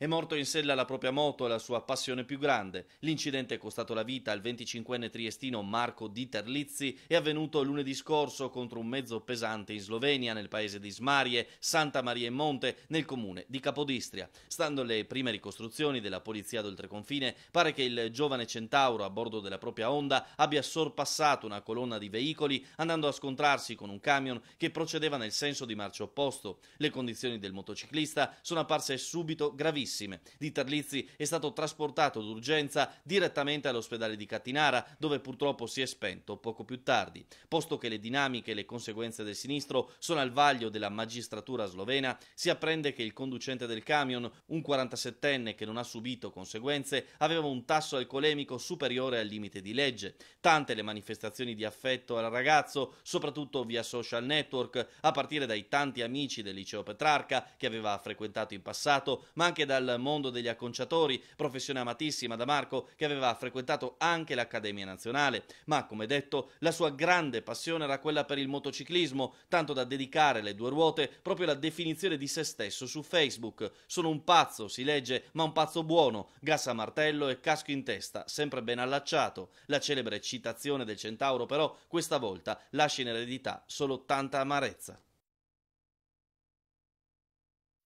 È morto in sella la propria moto la sua passione più grande. L'incidente è costato la vita al 25enne triestino Marco Dieter Lizzi è avvenuto lunedì scorso contro un mezzo pesante in Slovenia, nel paese di Smarie, Santa Maria in Monte, nel comune di Capodistria. Stando alle prime ricostruzioni della polizia d'oltreconfine, pare che il giovane centauro a bordo della propria onda abbia sorpassato una colonna di veicoli andando a scontrarsi con un camion che procedeva nel senso di marcia opposto. Le condizioni del motociclista sono apparse subito gravissime gravissime. Dieter Lizzi è stato trasportato d'urgenza direttamente all'ospedale di Catinara, dove purtroppo si è spento poco più tardi. Posto che le dinamiche e le conseguenze del sinistro sono al vaglio della magistratura slovena, si apprende che il conducente del camion, un 47enne che non ha subito conseguenze, aveva un tasso alcolemico superiore al limite di legge. Tante le manifestazioni di affetto al ragazzo, soprattutto via social network, a partire dai tanti amici del liceo Petrarca che aveva frequentato in passato, ma anche da dal mondo degli acconciatori, professione amatissima da Marco che aveva frequentato anche l'Accademia Nazionale, ma come detto la sua grande passione era quella per il motociclismo, tanto da dedicare le due ruote proprio alla definizione di se stesso su Facebook. Sono un pazzo, si legge, ma un pazzo buono, gas a martello e casco in testa, sempre ben allacciato. La celebre citazione del centauro però questa volta lascia in eredità solo tanta amarezza.